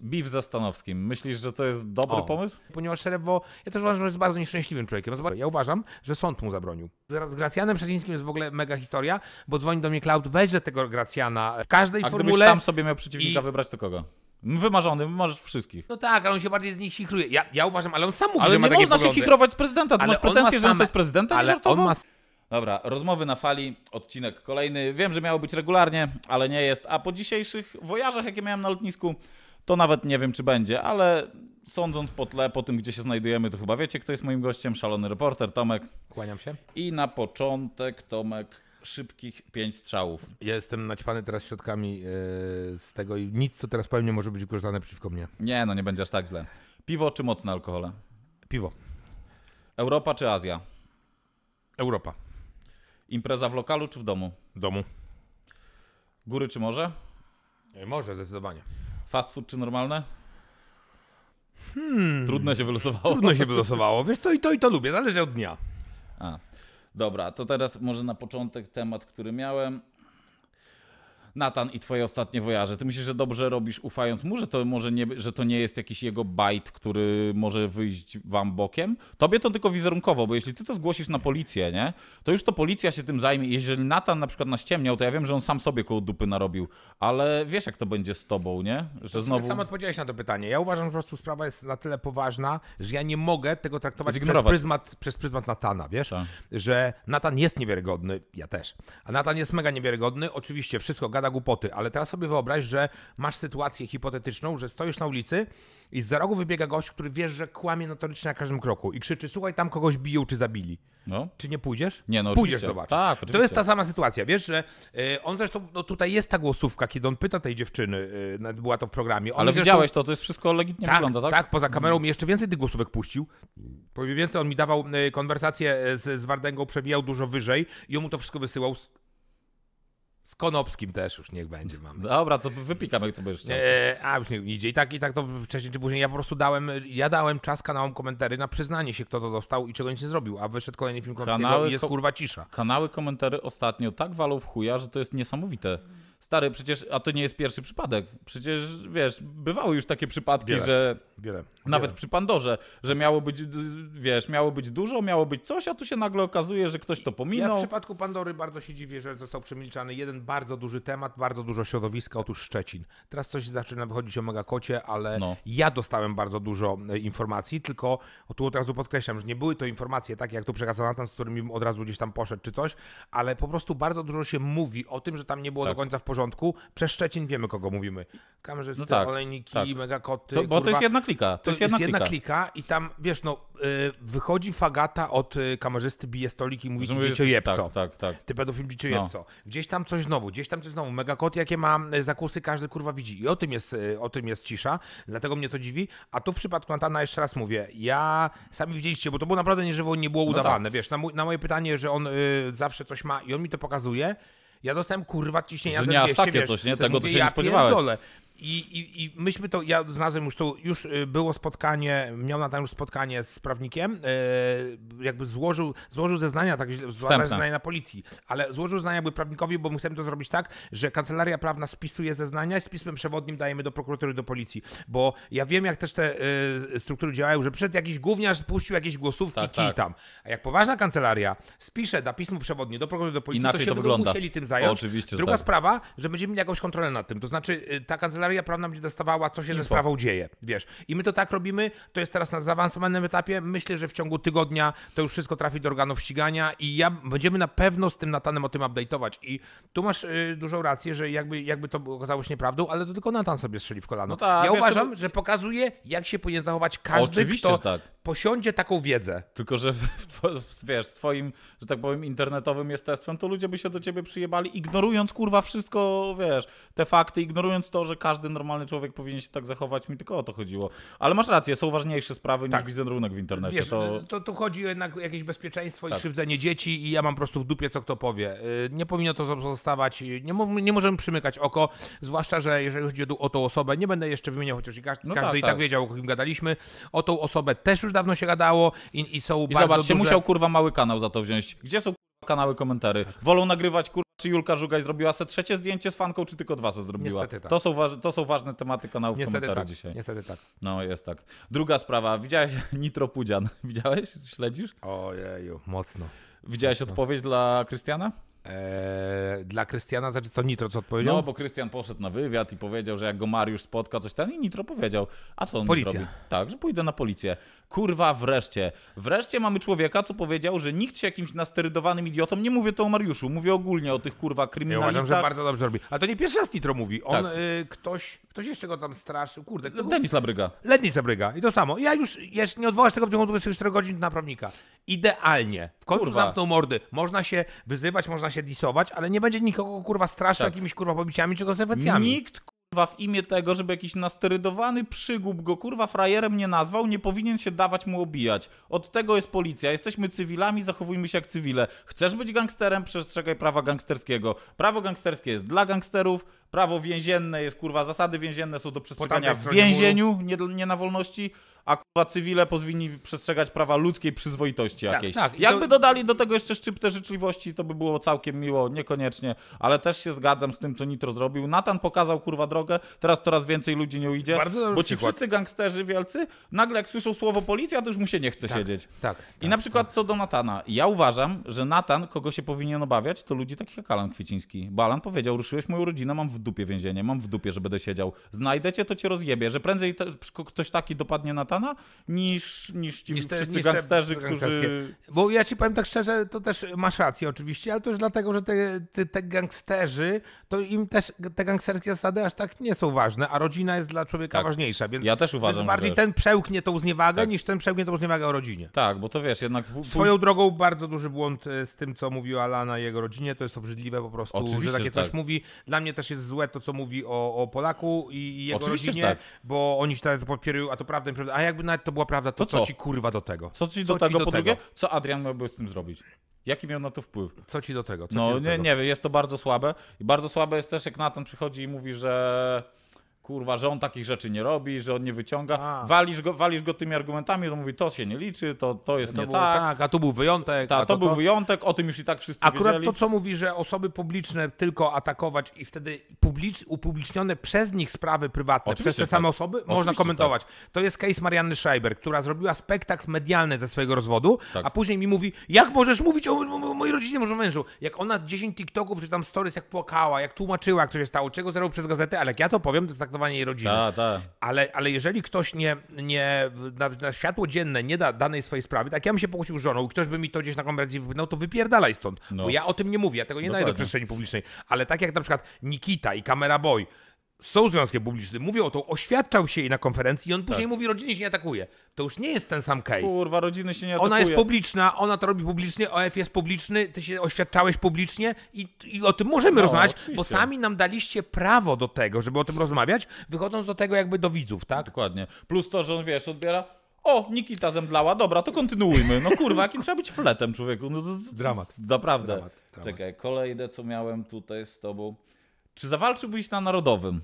Beef ze Stanowskim. Myślisz, że to jest dobry o. pomysł? Ponieważ Szerebo, ja też uważam, że jest bardzo nieszczęśliwym człowiekiem. Ja uważam, że sąd mu zabronił. Z Gracjanem Przecińskim jest w ogóle mega historia, bo dzwoni do mnie Cloud, weźże tego Gracjana w każdej A formule. A sam sobie miał przeciwnika i... wybrać, to kogo? Wymarzony, wymarzysz wszystkich. No tak, ale on się bardziej z nich chichruje. Ja, ja uważam, ale on sam mówi, ale że ma nie można poglądy. się chichrować z prezydenta. Ty ale masz pretensje, ma same... że prezydentem? Ale on ma... Dobra, rozmowy na fali, odcinek kolejny. Wiem, że miało być regularnie, ale nie jest. A po dzisiejszych wojarzach, jakie miałem na lotnisku, to nawet nie wiem, czy będzie, ale sądząc po tle, po tym, gdzie się znajdujemy, to chyba wiecie, kto jest moim gościem. Szalony reporter Tomek. Kłaniam się. I na początek Tomek szybkich pięć strzałów. Ja jestem naćpany teraz środkami yy, z tego i nic, co teraz powiem, nie może być wykorzystane przeciwko mnie. Nie, no nie będzie aż tak źle. Piwo czy mocne alkohole? Piwo. Europa czy Azja? Europa. Impreza w lokalu czy w domu? W domu. Góry czy morze? E, morze, zdecydowanie. Fast food czy normalne? Hmm. Trudno się wylosowało. Trudno się wylosowało. Wiesz co, i to, i to lubię. Należy od dnia. A. Dobra, to teraz może na początek temat, który miałem. Natan i twoje ostatnie wojaże. Ty myślisz, że dobrze robisz ufając mu, że to może nie, że to nie jest jakiś jego bajt, który może wyjść wam bokiem? Tobie to tylko wizerunkowo, bo jeśli ty to zgłosisz na policję, nie? To już to policja się tym zajmie. Jeżeli Natan na przykład naściemniał, to ja wiem, że on sam sobie koło dupy narobił, ale wiesz jak to będzie z tobą, nie? Że znowu... Ty sam odpowiedziałeś na to pytanie. Ja uważam, że po prostu sprawa jest na tyle poważna, że ja nie mogę tego traktować przez pryzmat, przez pryzmat Natana, wiesz? Tak. Że Natan jest niewiarygodny, ja też. A Natan jest mega niewiarygodny, oczywiście wszystko gada gada głupoty, ale teraz sobie wyobraź, że masz sytuację hipotetyczną, że stoisz na ulicy i z rogu wybiega gość, który wiesz, że kłamie notorycznie na każdym kroku i krzyczy, słuchaj, tam kogoś biją czy zabili. No. Czy nie pójdziesz? Nie, no Pójdziesz zobaczyć. Tak, To jest ta sama sytuacja, wiesz, że y, on zresztą, no tutaj jest ta głosówka, kiedy on pyta tej dziewczyny, y, nawet była to w programie. On ale zresztą, widziałeś to, to jest wszystko legitnie tak, wygląda, tak? Tak, poza mhm. kamerą mi jeszcze więcej tych głosówek puścił. Powiem więcej, on mi dawał y, konwersację z, z Wardęgą, przewijał dużo wyżej i on mu to wszystko wysyłał z Konopskim też już niech będzie, mam. Dobra, to wypikam, jak to będziesz chciał. a, już nie, nie idzie. I tak, i tak to wcześniej czy później. Ja po prostu dałem, ja dałem czas kanałom komentarzy na przyznanie się, kto to dostał i czego nic nie zrobił. A wyszedł kolejny film Konopskiego i jest kurwa cisza. Kanały komentarzy ostatnio tak walą w chuja, że to jest niesamowite. Stary, przecież, a to nie jest pierwszy przypadek. Przecież, wiesz, bywały już takie przypadki, Biele. że... Biele. Nawet przy Pandorze, że miało być, wiesz, miało być dużo, miało być coś, a tu się nagle okazuje, że ktoś to pominął. Ja w przypadku Pandory bardzo się dziwię, że został przemilczany jeden bardzo duży temat, bardzo dużo środowiska, otóż Szczecin. Teraz coś zaczyna wychodzić o Megakocie, ale no. ja dostałem bardzo dużo e, informacji, tylko tu od razu podkreślam, że nie były to informacje takie, jak to przekazał ten z którymi od razu gdzieś tam poszedł czy coś, ale po prostu bardzo dużo się mówi o tym, że tam nie było tak. do końca w porządku. Przez Szczecin wiemy, kogo mówimy. Kamerzysty, no tak, olejniki, tak. megakoty. To, bo kurwa. to jest jedna klika. To to jest, jest jedna, jedna klika. i tam, wiesz, no, y, wychodzi fagata od y, kamerzysty, bije stolik i mówi ci dzieciojebco. Tak, tak, tak. Ty pedofil dzieciojebco. No. Gdzieś tam coś znowu, gdzieś tam coś znowu. Megakot, jakie ma y, zakusy, każdy kurwa widzi. I o tym jest, o tym jest cisza, dlatego mnie to dziwi. A tu w przypadku Natana, jeszcze raz mówię, ja, sami widzieliście, bo to było naprawdę nieżywo, nie było no udawane, no wiesz, na, mój, na, moje pytanie, że on zawsze coś ma i on mi to pokazuje, ja dostałem kurwa ciśnienia że nie aż takie wiesz, coś, nie? Tego mówię, to się ja nie spodziewałem. I, i, I, myśmy to, ja znalazłem już tu, już y, było spotkanie, miał na tam już spotkanie z prawnikiem, e, jakby złożył, złożył zeznania, tak, Wstępne. zeznania na policji, ale złożył zeznania jakby prawnikowi, bo my chcemy to zrobić tak, że kancelaria prawna spisuje zeznania i z pismem przewodnim dajemy do prokuratury, do policji, bo ja wiem, jak też te e, struktury działają, że przed jakiś gówniarz puścił jakieś głosówki, tak, kij tak. tam, a jak poważna kancelaria spisze da pismo przewodnie do prokuratury, do policji, Inaczej to się to wygląda. musieli tym zająć. O, oczywiście, Druga tak. sprawa, że będziemy mieli jakąś kontrolę nad tym, to znaczy y, ta kancelaria kancelaria prawna będzie dostawała, co się Info. ze sprawą dzieje, wiesz. I my to tak robimy, to jest teraz na zaawansowanym etapie, myślę, że w ciągu tygodnia to już wszystko trafi do organów ścigania i ja, będziemy na pewno z tym Natanem o tym update'ować i tu masz y, dużą rację, że jakby, jakby to okazało się nieprawdą, ale to tylko Natan sobie strzeli w kolano. No tak, ja wiesz, uważam, to... że pokazuje, jak się powinien zachować każdy, Oczywiście, kto, tak posiądzie taką wiedzę. Tylko, że w, w, wiesz, w twoim, że tak powiem, internetowym jestestwem, to ludzie by się do ciebie przyjebali, ignorując kurwa wszystko, wiesz, te fakty, ignorując to, że każdy normalny człowiek powinien się tak zachować. Mi tylko o to chodziło. Ale masz rację, są ważniejsze sprawy tak. niż wizerunek w internecie. Wiesz, to... Y, to tu chodzi jednak o jakieś bezpieczeństwo tak. i krzywdzenie dzieci i ja mam po prostu w dupie, co kto powie. Y, nie powinno to pozostawać, y, nie, nie możemy przymykać oko, zwłaszcza, że jeżeli chodzi o, tą osobę, nie będę jeszcze wymieniał, chociaż no każdy, no tak, i tak, tak, wiedział, o kim gadaliśmy, o tą osobę też już już dawno się gadało i, i są I bardzo zobacz, duże... musiał kurwa mały kanał za to wziąć. Gdzie są kurwa kanały komentary? Tak. Wolą nagrywać kurwa, czy Julka Żugaj zrobiła se trzecie zdjęcie z fanką, czy tylko dwa se zrobiła? Niestety tak. To są, to są ważne tematy kanałów Niestety komentarzy tak. dzisiaj. Niestety tak. No, jest tak. Druga sprawa. Widziałeś Nitro Pudzian. Widziałeś? Śledzisz? Ojeju, mocno. Widziałeś mocno. odpowiedź dla Krystiana? Eee, dla Krystiana, znaczy co Nitro co odpowiedział? No, bo Krystian poszedł na wywiad i powiedział, że jak go Mariusz spotka, coś tam i Nitro powiedział, a co on Policja. zrobi? Tak, że pójdę na policję. Kurwa, wreszcie. Wreszcie mamy człowieka, co powiedział, że nikt się jakimś nasterydowanym idiotom nie mówię to o Mariuszu, mówię ogólnie o tych kurwa kryminalistach. Ja uważam, że bardzo dobrze robi. A to nie pierwszy raz Nitro mówi. On, tak. y, ktoś Ktoś jeszcze go tam straszył. Kurde. Kto... Denis Labryga. Lenis Labryga. I to samo. Ja już jeszcze nie odwołasz tego w ciągu 24 godzin na prawnika. Idealnie. W końcu kurwa. zamknął mordy. Można się wyzywać, można się disować, ale nie będzie nikogo kurwa straszył tak. jakimiś kurwa pobiciami czy konsekwencjami. Nikt kurwa w imię tego, żeby jakiś nasterydowany przygub go kurwa frajerem nie nazwał, nie powinien się dawać mu obijać. Od tego jest policja. Jesteśmy cywilami, zachowujmy się jak cywile. Chcesz być gangsterem? Przestrzegaj prawa gangsterskiego. Prawo gangsterskie jest dla gangsterów Prawo więzienne jest kurwa, zasady więzienne są do przestrzegania w więzieniu, nie, nie na wolności akurat cywile powinni przestrzegać prawa ludzkiej przyzwoitości tak, jakiejś. Tak, Jakby to... dodali do tego jeszcze szczyptę życzliwości, to by było całkiem miło, niekoniecznie, ale też się zgadzam z tym, co Nitro zrobił. Natan pokazał kurwa drogę, teraz coraz więcej ludzi nie ujdzie, Bardzo bo ci wszyscy gangsterzy wielcy nagle jak słyszą słowo policja, to już mu się nie chce tak, siedzieć. Tak. I tak, na przykład tak. co do Natana. Ja uważam, że Natan, kogo się powinien obawiać, to ludzi takich jak Alan Kwieciński. Bo Alan powiedział, ruszyłeś moją rodzinę, mam w dupie więzienie, mam w dupie, że będę siedział. Znajdę cię, to cię rozjebie, że prędzej ktoś taki dopadnie na szatana niż, niż ci niż te, wszyscy niż gangsterzy, którzy... Bo ja ci powiem tak szczerze, to też masz rację oczywiście, ale to już dlatego, że te, te, te gangsterzy, to im też te gangsterskie zasady aż tak nie są ważne, a rodzina jest dla człowieka tak. ważniejsza, więc... Ja też uważam, więc bardziej ten przełknie tą zniewagę, tak. niż ten przełknie tą zniewagę o rodzinie. Tak, bo to wiesz, jednak... Swoją drogą bardzo duży błąd e, z tym, co mówił Alana i jego rodzinie, to jest obrzydliwe po prostu, oczywiście, że takie coś tak. mówi. Dla mnie też jest złe to, co mówi o, o Polaku i, jego oczywiście, rodzinie, tak. bo oni się teraz popierują, a to prawda, nieprawda, a jakby nawet to była prawda, to, to co? co? ci kurwa do tego? Co ci do co tego, ci do po tego? Co Adrian miałby z tym zrobić? Jaki miał na to wpływ? Co ci do tego? Co no, do nie, tego? nie wiem, jest to bardzo słabe. I bardzo słabe jest też, jak Nathan przychodzi i mówi, że kurwa, że on takich rzeczy nie robi, że on nie wyciąga. Walisz go, walisz go tymi argumentami, to mówi, to się nie liczy, to, to jest to nie było, tak. tak. A tu był wyjątek. Ta, to, to, był to... wyjątek, o tym już i tak wszyscy Akurat wiedzieli. to, co mówi, że osoby publiczne tylko atakować i wtedy publicz... upublicznione przez nich sprawy prywatne, Oczywiście, przez te tak. same osoby, Oczywiście, można tak. komentować. Tak. To jest case Marianny Schreiber, która zrobiła spektakl medialny ze swojego rozwodu, tak. a później mi mówi, jak możesz mówić o, o mojej rodzinie, może mężu? Jak ona 10 TikToków, czy tam stories, jak płakała, jak tłumaczyła, jak to się stało, czego zrobił przez gazetę, ale jak ja to powiem, to jest tak traktowanie jej rodziny. Ta, ta. Ale, ale jeżeli ktoś nie, nie na, na, światło dzienne nie da danej swojej sprawy, tak ja bym się pokłócił z żoną i ktoś by mi to gdzieś na konferencji wypłynął, no to wypierdalaj stąd. No. Bo ja o tym nie mówię, ja tego nie Dokładnie. daję do przestrzeni publicznej. Ale tak jak na przykład Nikita i kamera Boy, są związkiem publicznym, mówią o to, oświadczał się jej na konferencji i on później tak. mówi, rodziny się nie atakuje. To już nie jest ten sam case. Kurwa, rodziny się nie atakuje. Ona jest publiczna, ona to robi publicznie, OF jest publiczny, ty się oświadczałeś publicznie i, i o tym możemy no, rozmawiać, oczywiście. bo sami nam daliście prawo do tego, żeby o tym rozmawiać, wychodząc do tego jakby do widzów, tak? Dokładnie. Plus to, że on, wiesz, odbiera o, Nikita zemdlała, dobra, to kontynuujmy. No kurwa, jakim trzeba być fletem, człowieku. No, to, to, to, dramat. Naprawdę. Dramat, dramat. Czekaj, kolejne, co miałem tutaj z tobą. Czy zawalczyłbyś na narodowym?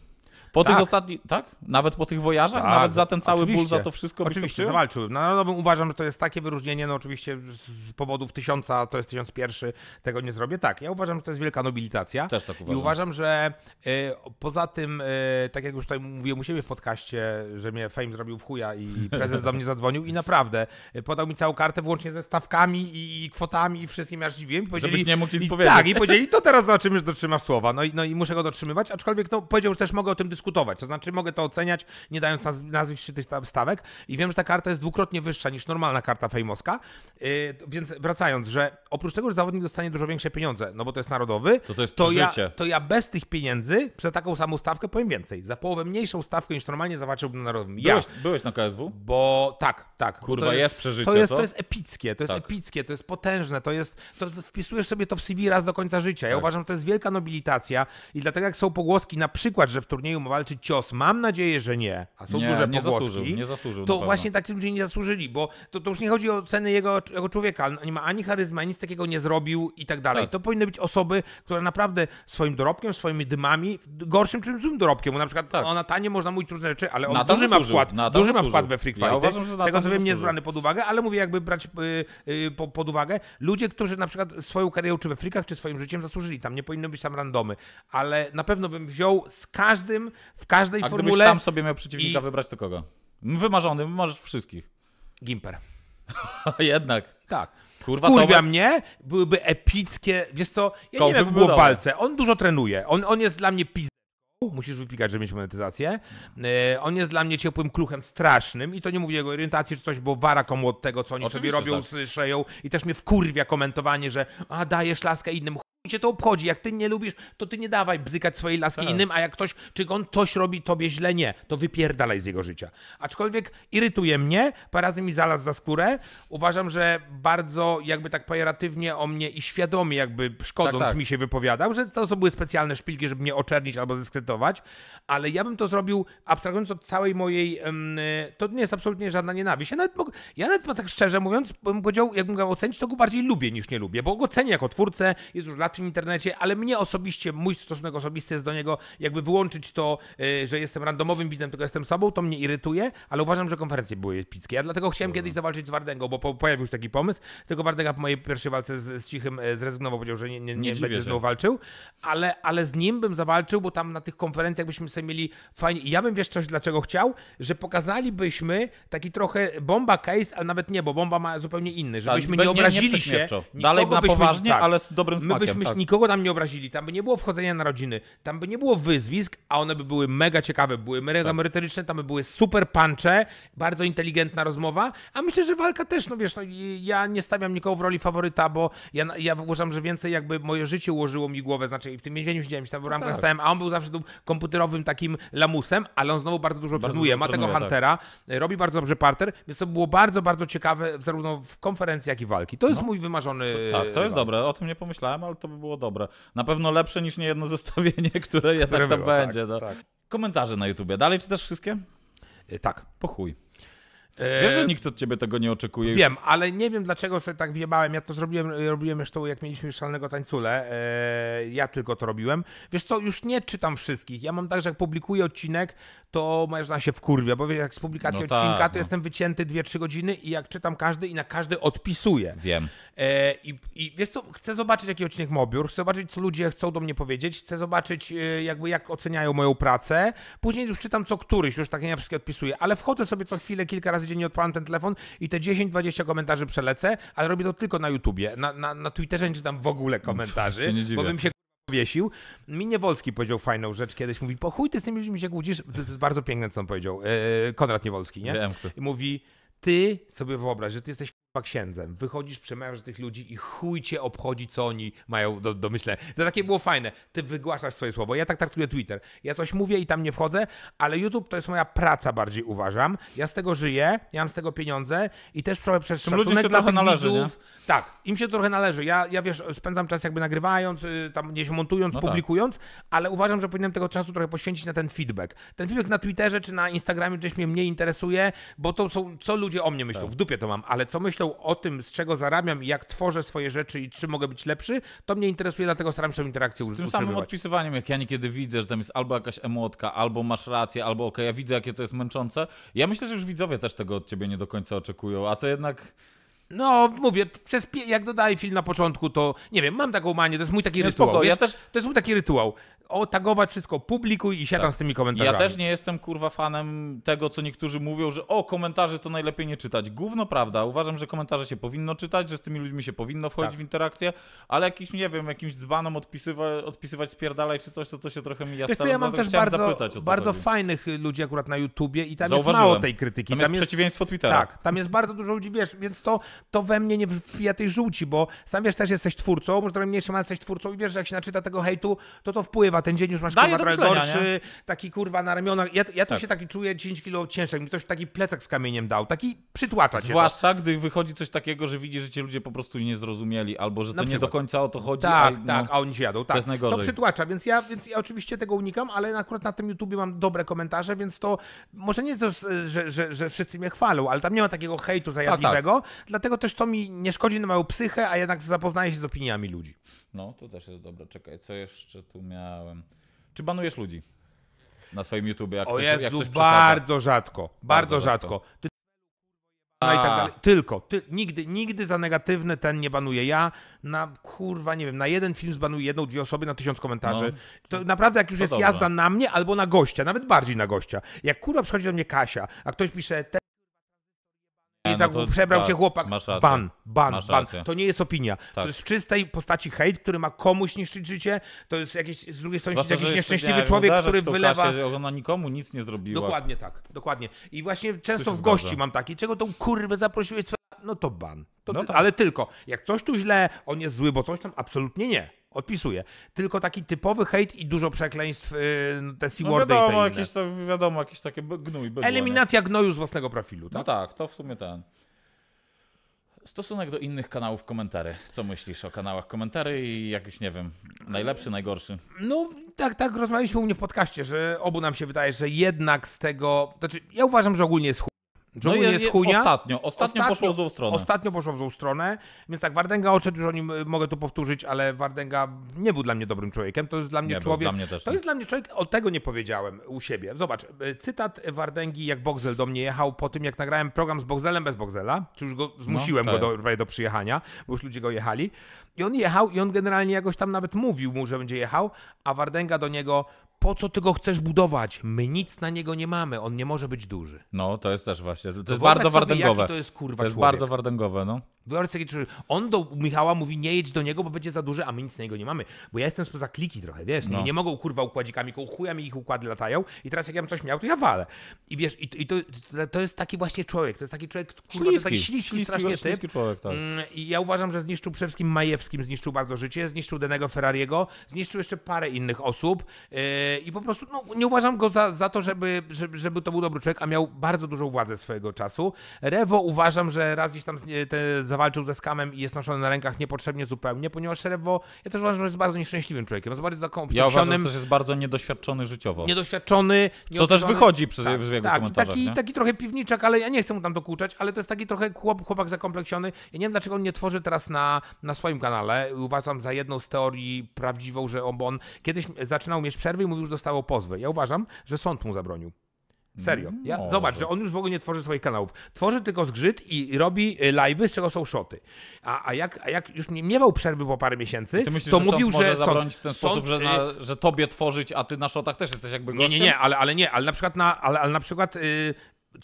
Po tak. tych ostatnich, tak? Nawet po tych wojażach, tak, nawet za ten cały ból, za to wszystko Oczywiście, byś zawalczył. no Narodowym no, uważam, że to jest takie wyróżnienie, no oczywiście z powodów tysiąca, to jest tysiąc pierwszy, tego nie zrobię. Tak, ja uważam, że to jest wielka nobilitacja. Też tak uważam. I uważam, że y, poza tym, y, tak jak już tutaj mówiłem u siebie w podcaście, że mnie Fame zrobił w chuja i prezes do mnie zadzwonił i naprawdę y, podał mi całą kartę włącznie ze stawkami i kwotami i wszystkim, aż dziwiłem. Żebyś nie mógł nic powiedzieć. Tak, i powiedzieli, to teraz zobaczymy, że dotrzymasz słowa. No i, no i muszę go dotrzymywać, aczkolwiek no, powiedział, że też mogę o tym dyskutować. To znaczy, mogę to oceniać, nie dając naz nazwisk tych stawek. I wiem, że ta karta jest dwukrotnie wyższa niż normalna karta Fejmoska. Yy, więc wracając, że oprócz tego, że zawodnik dostanie dużo większe pieniądze, no bo to jest narodowy, to, to, jest to, ja, to ja bez tych pieniędzy za taką samą stawkę powiem więcej. Za połowę mniejszą stawkę niż normalnie zawalczyłbym na narodowym. Ja. Byłeś, byłeś na KSW? Bo tak, tak. Kurwa, to jest, jest przeżycie. To jest, to jest epickie, to jest tak. epickie, to jest potężne, to jest. To wpisujesz sobie to w CV raz do końca życia. Ja tak. uważam, że to jest wielka nobilitacja i dlatego jak są pogłoski na przykład, że w turnieju walczyć cios. Mam nadzieję, że nie, a są nie, duże nie pogłoski. Zasłużył, nie zasłużył. To właśnie tak ludzie nie zasłużyli, bo to, to już nie chodzi o ceny jego, jego człowieka. No, nie ma ani charyzmy, nic takiego nie zrobił i tak dalej. Tak. To powinny być osoby, które naprawdę swoim dorobkiem, swoimi dymami, gorszym czy złym dorobkiem, bo na przykład tak. tanie można mówić różne rzeczy, ale on duży ma wkład, duży ma wkład we free fighty. Ja uważam, że tego co wiem, nie jest brany pod uwagę, ale mówię jakby brać y, y, po, pod uwagę ludzie, którzy na przykład swoją karierę czy we frikach, czy swoim życiem zasłużyli. Tam nie powinny być tam randomy, ale na pewno bym wziął z każdym w każdej A formule. A sam sobie miał przeciwnika I... wybrać, to kogo? Wymarzony, wymarzysz wszystkich. Gimper. Jednak. Tak. Kurwa, Kurwia mnie, byłyby epickie, wiesz co, ja Kołby nie wiem jak było w walce, on dużo trenuje, on, on jest dla mnie piz... Musisz wypikać, żeby mieć monetyzację. Yy, on jest dla mnie ciepłym kluchem strasznym i to nie mówię jego orientacji czy coś, bo wara komu od tego, co oni Oczywiście, sobie robią tak. z szeją i też mnie wkurwia komentowanie, że a dajesz laskę innym cię to obchodzi. Jak ty nie lubisz, to ty nie dawaj bzykać swojej laski tak. innym, a jak ktoś, czy on coś robi tobie źle, nie, to wypierdalaj z jego życia. Aczkolwiek irytuje mnie, parę razy mi zalazł za skórę. Uważam, że bardzo jakby tak pejoratywnie o mnie i świadomie jakby szkodząc tak, tak. mi się wypowiadał, że to są były specjalne szpilki, żeby mnie oczernić albo zeskrytować, ale ja bym to zrobił abstrahując od całej mojej, to nie jest absolutnie żadna nienawiść. Ja nawet, mogę, ja nawet tak szczerze mówiąc, bym powiedział, jakbym go ocenić, to go bardziej lubię niż nie lubię, bo go cenię jako twórcę, jest już lat tym internecie, ale mnie osobiście, mój stosunek osobisty jest do niego, jakby wyłączyć to, y, że jestem randomowym widzem, tylko jestem sobą, to mnie irytuje, ale uważam, że konferencje były epickie. Ja dlatego chciałem mhm. kiedyś zawalczyć z Wardęgą, bo pojawił się taki pomysł, tylko Wardęga po mojej pierwszej walce z, z Cichym e, zrezygnował, powiedział, że nie, nie, nie, nie będzie znowu walczył, ale, ale z nim bym zawalczył, bo tam na tych konferencjach byśmy sobie mieli fajnie, ja bym wiesz coś dlaczego chciał, że pokazalibyśmy taki trochę bomba case, ale nawet nie, bo bomba ma zupełnie inny, tak, żebyśmy tak, nie obrazili nie się. Dalej na byśmy, poważnie, tak, ale z dobrym smakiem. My byśmy tak. nikogo tam nie obrazili, tam by nie było wchodzenia na rodziny, tam by nie było wyzwisk, a one by były mega ciekawe, były mega tak. merytoryczne, tam by były super puncze, bardzo inteligentna rozmowa, a myślę, że walka też, no wiesz, no, ja nie stawiam nikogo w roli faworyta, bo ja, ja uważam, że więcej jakby moje życie ułożyło mi głowę, znaczy w tym więzieniu siedziałem, się tam w no ramkach tak. stałem, a on był zawsze tym komputerowym takim lamusem, ale on znowu bardzo dużo trenuje, ma tego tak. Huntera, tak. robi bardzo dobrze parter, więc to było bardzo, bardzo ciekawe zarówno w konferencji, jak i walki. To jest no. mój wymarzony... Tak, to jest walk. dobre, o tym nie pomyślałem, ale to to by było dobre. Na pewno lepsze niż niejedno zestawienie, które jednak które tam tak, będzie. Tak, no. tak. Komentarze na YouTubie. Dalej czy też wszystkie? E, tak. Po chuj. E, Wiesz, że nikt od ciebie tego nie oczekuje. Wiem, ale nie wiem dlaczego sobie tak wiebałem. Ja to zrobiłem, e, robiłem zresztą jak mieliśmy szalnego tańcule. Ja tylko to robiłem. Wiesz co, już nie czytam wszystkich. Ja mam tak, że jak publikuję odcinek, to Majerzna się wkurwia, bo jak z publikacji no tak, odcinka, to no. jestem wycięty 2-3 godziny i jak czytam każdy i na każdy odpisuję. Wiem. E, i, I wiesz co, chcę zobaczyć, jaki odcinek mobiur, chcę zobaczyć, co ludzie chcą do mnie powiedzieć, chcę zobaczyć, e, jakby jak oceniają moją pracę. Później już czytam co któryś, już tak nie wszystkie odpisuję, ale wchodzę sobie co chwilę, kilka razy dziennie odpalam ten telefon i te 10-20 komentarzy przelecę, ale robię to tylko na YouTubie. Na, na, na Twitterze nie czytam w ogóle komentarzy, bo bym się powiesił. Mi Niewolski powiedział fajną rzecz kiedyś. Mówi, po chuj ty z tymi ludźmi się kłócisz? To, to jest bardzo piękne, co on powiedział. E, e, Konrad Niewolski, nie? Wiem, kto. I mówi, ty sobie wyobraź, że ty jesteś księdzem, wychodzisz, przemawiasz tych ludzi i chuj cię obchodzi, co oni mają do, do myślenia. To takie było fajne. Ty wygłaszasz swoje słowo. Ja tak traktuję Twitter. Ja coś mówię i tam nie wchodzę, ale YouTube to jest moja praca bardziej, uważam. Ja z tego żyję, ja mam z tego pieniądze i też trochę przez szacunek ludzie się dla tych należy, widzów. Nie? Tak, im się trochę należy. Ja, ja wiesz, spędzam czas jakby nagrywając, y, tam gdzieś montując, no tak. publikując, tak. ale uważam, że powinienem tego czasu trochę poświęcić na ten feedback. Ten feedback na Twitterze czy na Instagramie gdzieś mnie mniej interesuje, bo to są, co ludzie o mnie myślą. Tak. W dupie to mam, ale co myślą myślą o tym, z czego zarabiam i jak tworzę swoje rzeczy i czy mogę być lepszy, to mnie interesuje, dlatego staram się tą interakcję Z tym samym odpisywaniem, jak ja niekiedy widzę, że tam jest albo jakaś emotka, albo masz rację, albo okej, ja widzę, jakie to jest męczące. Ja myślę, że już widzowie też tego od ciebie nie do końca oczekują, a to jednak... No, mówię, przez, jak dodaję film na początku, to nie wiem, mam taką manię, to jest mój taki nie, rytuał. Spoko, ja też... To jest mój taki rytuał otagować wszystko, publikuj i siadam tak. z tymi komentarzami. Ja też nie jestem kurwa fanem tego, co niektórzy mówią, że o, komentarze to najlepiej nie czytać. Gówno prawda, uważam, że komentarze się powinno czytać, że z tymi ludźmi się powinno wchodzić tak. w interakcję, ale jakiś, nie wiem, jakimś dzbanom odpisywa, odpisywać spierdalaj czy coś, to to się trochę mi Wiesz, co, ja mam też bardzo, zapytać, bardzo fajnych y, ludzi akurat na YouTubie i tam Zauważyłem. jest mało tej krytyki. Tam, tam jest przeciwieństwo Twittera. Tak, tam jest bardzo dużo ludzi, wiesz, więc to, to we mnie nie wpija tej żółci, bo sam wiesz, też jesteś twórcą, może trochę mniejszy, ale jesteś twórcą i wiesz, że jak się naczyta tego hejtu, to to wpływa ten dzień już masz Daje kurwa gorszy, nie? taki kurwa na ramionach. Ja, ja tu tak. się taki czuję 10 kilo cięższy, mi ktoś taki plecak z kamieniem dał, taki przytłacza cię. Zwłaszcza, to. gdy wychodzi coś takiego, że widzi, że ci ludzie po prostu nie zrozumieli, albo że to nie do końca o to chodzi. Tak, a, tak, no, tak, a oni ci jadą, tak. To jest To przytłacza, więc ja, więc ja oczywiście tego unikam, ale akurat na tym YouTubie mam dobre komentarze, więc to może nie, że, że, że, że wszyscy mnie chwalą, ale tam nie ma takiego hejtu zajadliwego, tak, tak. dlatego też to mi nie szkodzi na no, moją psychę, a jednak zapoznaję się z opiniami ludzi. No, to też jest dobre. Czekaj, co jeszcze tu miałem? Czy banujesz ludzi na swoim YouTube? Jak o ktoś, Jezu, jak ktoś bardzo rzadko. Bardzo, rzadko. rzadko. No i tak dalej. Tylko, ty, nigdy, nigdy za negatywne ten nie banuje. Ja na kurwa, nie wiem, na jeden film zbanuję jedną, dwie osoby na tysiąc komentarzy. No. To naprawdę jak już jest dobrze. jazda na mnie albo na gościa, nawet bardziej na gościa. Jak kurwa przychodzi do mnie Kasia, a ktoś pisze, nie, no tak przebrał tak, się chłopak. masz rację. Ban, ban, Masz ban. To nie jest opinia. To tak. jest w czystej postaci hejt, który ma komuś niszczyć życie. To jest jakieś z drugiej strony jest jakiś nieszczęśliwy nie człowiek, który wylewa. Kasię, ona nikomu nic nie zrobiła. Dokładnie tak, dokładnie. I właśnie często w gości zgadza. mam taki, czego tą kurwę zaprosiłeś, no to ban. To No tak. Ale tylko, jak coś tu źle, on jest zły, bo coś tam, absolutnie nie odpisuję. Tylko taki typowy hejt i dużo przekleństw, yy, te no SeaWordy no wiadomo, i te jakieś to, wiadomo, jakieś takie gnój. Bydło, Eliminacja nie? gnoju z własnego profilu, tak? No tak, to w sumie ten. Stosunek do innych kanałów komentary. Co myślisz o kanałach komentarzy i jakiś, nie wiem, najlepszy, najgorszy? No, tak, tak rozmawialiśmy u mnie w podcaście, że obu nam się wydaje, że jednak z tego... Znaczy, ja uważam, że ogólnie jest Joe no je, jest chunia. Ostatnio, ostatnio, ostatnio poszło w złą stronę. Ostatnio poszło w złą stronę, więc tak, Wardenga odszedł, już o nim y, mogę tu powtórzyć, ale Wardenga nie był dla mnie dobrym człowiekiem. To jest dla mnie nie, człowiek. Dla mnie to jest dla mnie człowiek, o tego nie powiedziałem u siebie. Zobacz, y, cytat Wardęgi, jak Bogzel do mnie jechał po tym, jak nagrałem program z Bogzelem bez Bogzela, czy już go no, zmusiłem no, tak. go do, do przyjechania, bo już ludzie go jechali. I on jechał i on generalnie jakoś tam nawet mówił mu, że będzie jechał, a Wardenga do niego po co ty go chcesz budować? My nic na niego nie mamy, on nie może być duży. No, to jest też właśnie, to, to jest bardzo wardęgowe. to jest kurwa To jest człowiek. bardzo wardęgowe, no. Wyobraź sobie, że on do Michała mówi, nie jedź do niego, bo będzie za duży, a my nic z niego nie mamy. Bo ja jestem spoza kliki trochę, wiesz, no. nie, nie mogą kurwa układzikami, koło chuja mi ich układy latają i teraz jak ja bym coś miał, to ja walę. I wiesz, i, i to, to jest taki właśnie człowiek, to jest taki człowiek, kurwa, śliski, to jest taki śliski, śliski strasznie śliski typ. Człowiek, tak. Mm, I ja uważam, że zniszczył przede wszystkim Majewskim, zniszczył bardzo życie, zniszczył Denego Ferrariego, zniszczył jeszcze parę innych osób yy, i po prostu, no, nie uważam go za, za to, żeby, żeby, żeby to był dobry człowiek, a miał bardzo dużą władzę swojego czasu. Rewo uważam, że raz gdzieś tam te, zawalczył ze skamem i jest noszony na rękach niepotrzebnie zupełnie, ponieważ Szerebo, ja też uważam, że jest bardzo nieszczęśliwym człowiekiem, jest bardzo zakomplikowanym. Ja uważam, że też jest bardzo niedoświadczony życiowo. Niedoświadczony. Co też wychodzi przez tak, jego tak, taki, taki trochę piwniczek, ale ja nie chcę mu tam dokuczać, ale to jest taki trochę chłop, chłopak zakompleksiony. Ja nie wiem, dlaczego on nie tworzy teraz na, na swoim kanale. Uważam za jedną z teorii prawdziwą, że on, bo on kiedyś zaczynał mieć przerwy i mówił, że dostawał pozwy. Ja uważam, że sąd mu zabronił. Serio. Mm. Ja, zobacz, że on już w ogóle nie tworzy swoich kanałów. Tworzy tylko zgrzyt i robi y, live'y, z czego są szoty. A, a, jak, a jak już nie miał przerwy po parę miesięcy, I myślisz, to że mówił, może że sąd, w ten sąd, sposób, że, y, na, że tobie tworzyć, a ty na szotach też jesteś jakby gościem? Nie, nie, nie, ale, ale nie, ale na przykład na, ale, ale na przykład yy,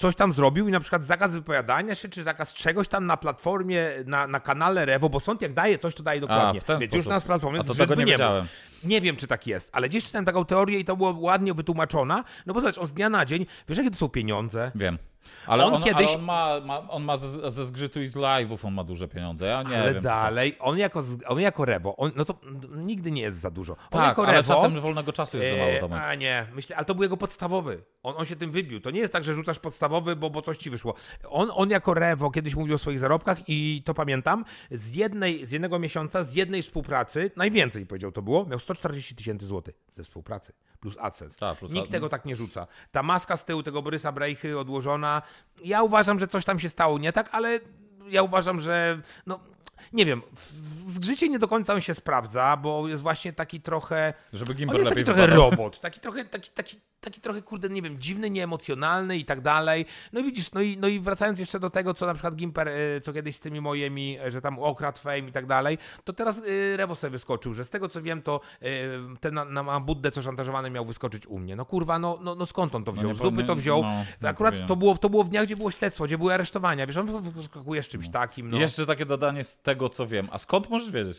coś tam zrobił i na przykład zakaz wypowiadania się, czy zakaz czegoś tam na platformie, na, na kanale Rewo, bo sąd jak daje coś, to daje dokładnie. A, Więc już na platformie to tego nie, nie wiedziałem. Nie wiem, czy tak jest, ale gdzieś czytałem taką teorię i to było ładnie wytłumaczona. No bo zobacz, on z dnia na dzień, wiesz jakie to są pieniądze? Wiem. Ale on, on kiedyś. Ale on ma, ma, on ma ze, ze zgrzytu i z live'ów, on ma duże pieniądze. Ja nie ale wiem, tak. dalej, on jako, on jako rewo, on, no to nigdy nie jest za dużo. On tak, jako ale rewo, czasem wolnego czasu jest za mało domek. E, a nie, myślę, ale to był jego podstawowy. On, on się tym wybił. To nie jest tak, że rzucasz podstawowy, bo, bo coś ci wyszło. On, on jako Rewo kiedyś mówił o swoich zarobkach i to pamiętam, z, jednej, z jednego miesiąca, z jednej współpracy, najwięcej powiedział to było, miał 140 tysięcy złotych ze współpracy plus AdSense. Ta, plus Nikt ad... tego tak nie rzuca. Ta maska z tyłu tego Borysa Brejchy odłożona, ja uważam, że coś tam się stało nie tak, ale ja uważam, że no, nie wiem, w życie nie do końca on się sprawdza, bo jest właśnie taki trochę. Żeby Gimper on jest taki trochę wypadał. robot, taki trochę, taki, taki, taki trochę, kurde, nie wiem, dziwny, nieemocjonalny i tak dalej. No i widzisz, no i, no i wracając jeszcze do tego, co na przykład Gimper, y, co kiedyś z tymi moimi, y, że tam okradł fame i tak dalej, to teraz y, Rewo sobie wyskoczył, że z tego co wiem, to ten na, na Buddę, co szantażowany miał wyskoczyć u mnie. No kurwa, no, no, no skąd on to no wziął? No, z dupy to wziął. No, Akurat to było, to było w dniach, gdzie było śledztwo, gdzie były aresztowania. Wiesz, on wyskakuje z czymś no. takim. No. Jeszcze takie dodanie z z tego co wiem. A skąd możesz wiedzieć?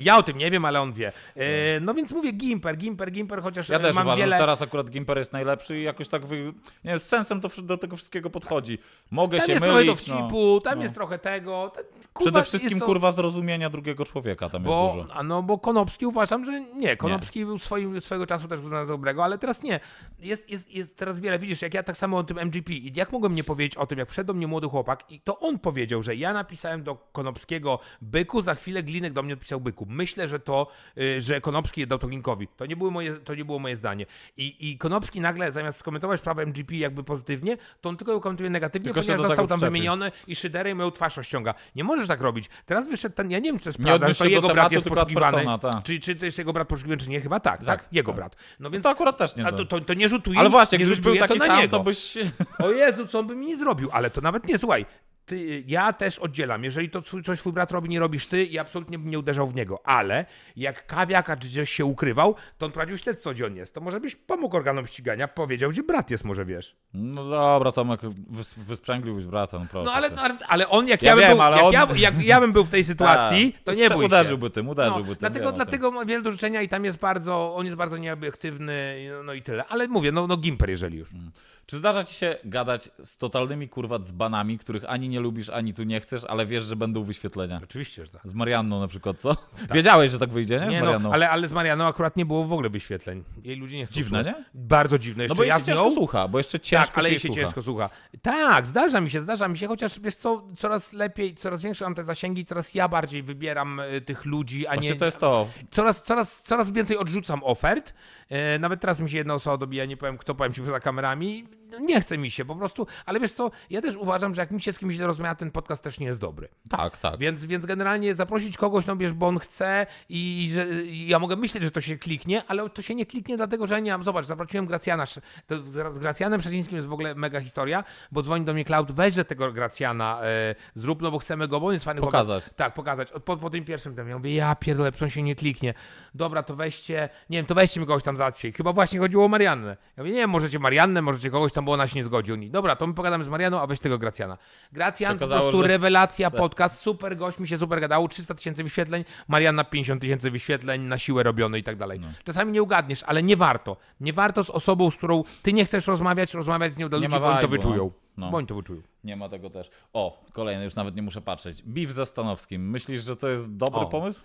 Ja o tym nie wiem, ale on wie. E, no więc mówię Gimper, Gimper, Gimper, chociaż ja e, też mam uważam, wiele... teraz akurat Gimper jest najlepszy i jakoś tak wy... nie z sensem to do tego wszystkiego podchodzi. Mogę tam się mylić. Tam jest mylić, trochę wcipu, no. tam no. jest trochę tego. Ten, kurwa, Przede wszystkim to... kurwa zrozumienia drugiego człowieka tam bo, jest dużo. A no bo Konopski uważam, że nie. Konopski nie. był swoim, swojego czasu też uznany za dobrego, ale teraz nie. Jest, jest, jest teraz wiele, widzisz, jak ja tak samo o tym MGP i jak mogłem nie powiedzieć o tym, jak wszedł do mnie młody chłopak i to on powiedział, że ja napisałem do Konopskiego byku, za chwilę Glinek do mnie odpisał Byku. Myślę, że to, y, że Konopski je dał Toginkowi. To nie, było moje, to nie było moje zdanie. I, I Konopski nagle zamiast skomentować sprawę MGP jakby pozytywnie, to on tylko ją komentuje negatywnie, tylko ponieważ został tam wstępy. wymieniony i Szydery moją twarz ściąga. Nie możesz tak robić. Teraz wyszedł ten, ja nie wiem, czy to jest prawda, że to jego brat jest poszukiwany. Tak. czy, czy to jest jego brat poszukiwany, czy nie? Chyba tak, tak, tak? jego tak. brat. No, no więc, to akurat też nie. A to, to, to nie rzutuje. Ale właśnie, gdybyś był taki to sam, niego. to byś... O Jezu, co on by mi nie zrobił, ale to nawet nie, słuchaj, ty, ja też oddzielam. Jeżeli to coś twój brat robi, nie robisz ty i absolutnie bym nie uderzał w niego. Ale jak kawiaka czy gdzieś się ukrywał, to on prowadził śledztwo, gdzie on jest. To może byś pomógł organom ścigania, powiedział, gdzie brat jest, może wiesz. No dobra, Tomek, wys wysprzęgliłbyś brata, no proszę. No ale, no, ale, ale on, jak ja, ja bym był, jak, on... ja, jak ja bym był w tej sytuacji, Ta, to nie bój Uderzyłby tym, uderzyłby no, tym. Dlatego, dlatego wiele do życzenia i tam jest bardzo, on jest bardzo nieobiektywny, no, no i tyle. Ale mówię, no, no Gimper, jeżeli już. Mm. Czy zdarza ci się gadać z totalnymi kurwa dzbanami, których ani nie lubisz, ani tu nie chcesz, ale wiesz, że będą wyświetlenia? Oczywiście, że tak. Z Marianną na przykład, co? Tak. Wiedziałeś, że tak wyjdzie, nie? nie no, ale, ale z Marianną akurat nie było w ogóle wyświetleń. Jej ludzie nie chcą Dziwne, słuchać. nie? Bardzo dziwne. No jeszcze no bo ja się ciężko słucha, bo jeszcze tak, ciężko tak, ale się, się słucha. ciężko słucha. Tak, zdarza mi się, zdarza mi się, chociaż wiesz co, coraz lepiej, coraz większe mam te zasięgi, coraz ja bardziej wybieram y, tych ludzi, a Właśnie nie... to jest to. Coraz, coraz, coraz więcej odrzucam ofert, E, nawet teraz mi się jedna osoba dobija, nie powiem kto, powiem ci za kamerami. No, nie chce mi się po prostu, ale wiesz co, ja też uważam, że jak mi się z kimś rozmawia, ten podcast też nie jest dobry. Tak, tak. Więc, więc generalnie zaprosić kogoś, no wiesz, bo on chce i, że, i ja mogę myśleć, że to się kliknie, ale to się nie kliknie dlatego, że ja nie mam. Zobacz, zaprosiłem Gracjana, to z Gracjanem Przecińskim jest w ogóle mega historia, bo dzwoni do mnie Cloud, weźże tego Gracjana, e, zrób, no bo chcemy go, bo on jest fajny Pokazać. Chłopak. Tak, pokazać. Po, po tym pierwszym temie, ja mówię, ja pierdolę, się nie kliknie. Dobra, to weźcie, nie wiem, to weźcie mi kogoś tam tam Chyba właśnie chodziło o Mariannę. Ja mówię, nie, możecie Mariannę, możecie kogoś, tam było, ona się nie zgodzi. dobra, to my pogadamy z Marianą, a weź tego Gracjana. Gracjan, po prostu że... rewelacja, podcast, super gość, mi się super gadało, 300 tysięcy wyświetleń, Marianna 50 tysięcy wyświetleń, na siłę robione i tak dalej. No. Czasami nie ugadniesz, ale nie warto. Nie warto z osobą, z którą ty nie chcesz rozmawiać, rozmawiać z nią dla ludzi, bo oni to no. wyczują. No. Bo oni to wyczują. Nie ma tego też. O, kolejny, już nawet nie muszę patrzeć. Biw ze Stanowskim. Myślisz, że to jest dobry o. pomysł?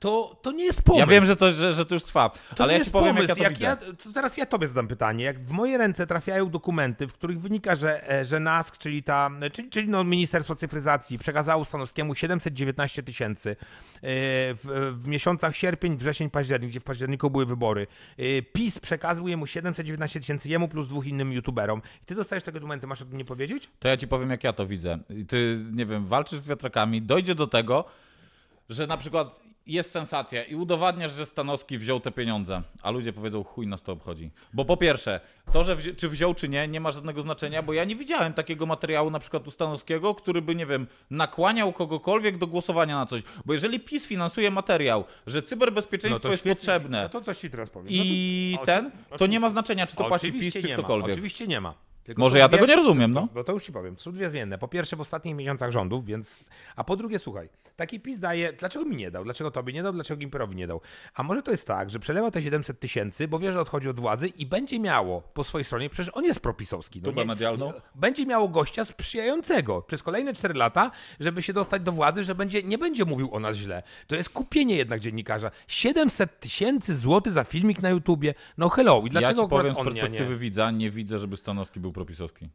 to, to nie jest pomysł. Ja wiem, że to, że, że to już trwa, to ale nie ja jest powiem, pomysł. jak, ja, to, jak ja teraz ja tobie zadam pytanie. Jak w moje ręce trafiają dokumenty, w których wynika, że, e, że NASK, czyli, ta, czyli, czyli no Ministerstwo Cyfryzacji, przekazało Stanowskiemu 719 tysięcy e, w, w, miesiącach sierpień, wrzesień, październik, gdzie w październiku były wybory. E, PiS przekazuje mu 719 tysięcy jemu plus dwóch innym youtuberom. I ty dostajesz te dokumenty, masz o tym nie powiedzieć? To ja ci powiem, jak ja to widzę. I ty, nie wiem, walczysz z wiatrakami, dojdzie do tego, że na przykład jest sensacja i udowadniasz, że Stanowski wziął te pieniądze, a ludzie powiedzą, chuj nas to obchodzi. Bo po pierwsze, to, że wzi czy wziął, czy nie, nie ma żadnego znaczenia, bo ja nie widziałem takiego materiału na przykład u Stanowskiego, który by, nie wiem, nakłaniał kogokolwiek do głosowania na coś. Bo jeżeli PiS finansuje materiał, że cyberbezpieczeństwo no jest potrzebne... no to coś ci teraz powiem. I no to, ten, to nie ma znaczenia, czy to płaci PiS, czy ktokolwiek. Oczywiście nie ma. Tylko Może ja dwie, tego nie rozumiem, no. Bo to już ci powiem. Są dwie zmienne. Po pierwsze w ostatnich miesiącach rządów, więc... A po drugie, słuchaj, taki PiS daje... Dlaczego mi nie dał? Dlaczego tobie nie dał? Dlaczego Imperowi nie dał? A może to jest tak, że przelewa te 700 tysięcy, bo wie, że odchodzi od władzy i będzie miało po swojej stronie, przecież on jest propisowski. No, nie, medialną. No, będzie miało gościa sprzyjającego przez kolejne 4 lata, żeby się dostać do władzy, że będzie, nie będzie mówił o nas źle. To jest kupienie jednak dziennikarza. 700 tysięcy złotych za filmik na YouTubie. No hello. I dlaczego ja ci powiem z perspektywy nie? widza, nie widzę, żeby Stanowski był propisowski?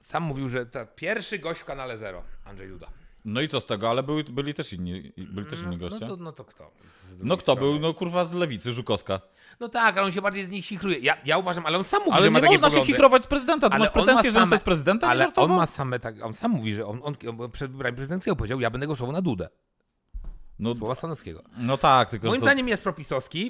Sam mówił, że pierwszy gość w kanale Zero, Andrzej Duda. No i co z tego, ale byli, byli też inni, byli też inni no, no goście. No to, no to kto? No kto strony. był? No kurwa z lewicy, Żukowska. No tak, ale on się bardziej z nich chichruje. Ja, ja uważam, ale on sam mówi, ale że ma nie można się chichrować z prezydenta. ale masz pretensje, ma same, że jest prezydentem? Ale on ma same tak, on sam mówi, że on, on, on przed wybraniem prezydenckiego powiedział, ja będę głosował na Dudę no, słowa Stanowskiego. No tak, tylko. Moim to... zdaniem jest propisowski,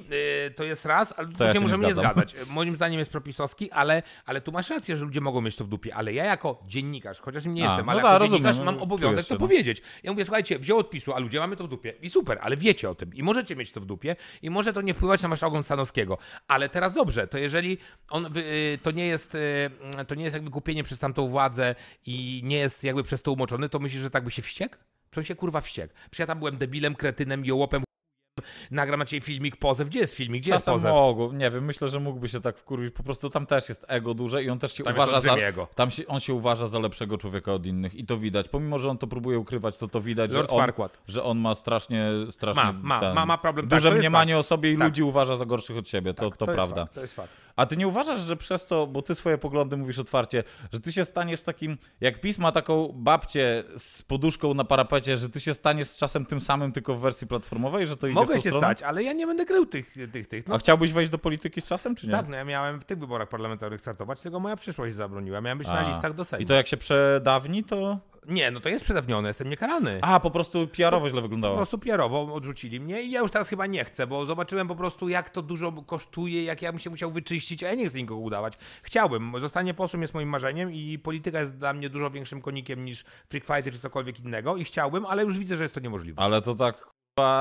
yy, to jest raz, ale tu się, się możemy nie, zgadzać. Moim zdaniem jest propisowski, ale, ale tu masz rację, że ludzie mogą mieć to w dupie, ale ja jako dziennikarz, chociaż nie jestem, ale no jako tak, dziennikarz no, mam obowiązek to no. powiedzieć. Ja mówię, słuchajcie, wziął odpisu, a ludzie mamy to w dupie i super, ale wiecie o tym i możecie mieć to w dupie i może to nie wpływać na wasz ogon Stanowskiego. Ale teraz dobrze, to jeżeli on, yy, to nie jest, yy, to nie jest jakby kupienie przez tamtą władzę i nie jest jakby przez to umoczony, to myślisz, że tak by się wściekł? Czemu się kurwa wściekł? Przecież ja tam byłem debilem, kretynem, jołopem, nagram na ciebie filmik pozew. Gdzie jest filmik? Gdzie Czasem jest pozew? mogł. nie wiem, myślę, że mógłby się tak wkurwić. Po prostu tam też jest ego duże i on też się tam uważa za. Tam się, on się uważa za lepszego człowieka od innych i to widać. Pomimo, że on to próbuje ukrywać, to to widać, że on, że on ma strasznie. strasznie ma, ma, ten, ma, ma problem. Tak, duże tak, mniemanie fakt. o sobie i tak. ludzi uważa za gorszych od siebie. To, tak, to, to prawda. Fakt, to jest fakt. A ty nie uważasz, że przez to, bo ty swoje poglądy mówisz otwarcie, że ty się staniesz takim, jak pisma ma taką babcię z poduszką na parapecie, że ty się staniesz z czasem tym samym, tylko w wersji platformowej, że to idzie Mogę się stronę? stać, ale ja nie będę krył tych. tych, tych no. A chciałbyś wejść do polityki z czasem, czy nie? Tak, no ja miałem w tych wyborach parlamentarnych startować, tylko moja przyszłość zabroniła. Miałem być A. na listach do Sejmu. I to jak się przedawni, to... Nie, no to jest przedawnione, jestem niekarany. A, po prostu PR-owo źle wyglądało. Po prostu PR-owo odrzucili mnie i ja już teraz chyba nie chcę, bo zobaczyłem po prostu jak to dużo kosztuje, jak ja bym się musiał wyczyścić, a ja nie chcę nikogo udawać. Chciałbym, zostanie posłem jest moim marzeniem i polityka jest dla mnie dużo większym konikiem niż Freak Fighter czy cokolwiek innego i chciałbym, ale już widzę, że jest to niemożliwe. Ale to tak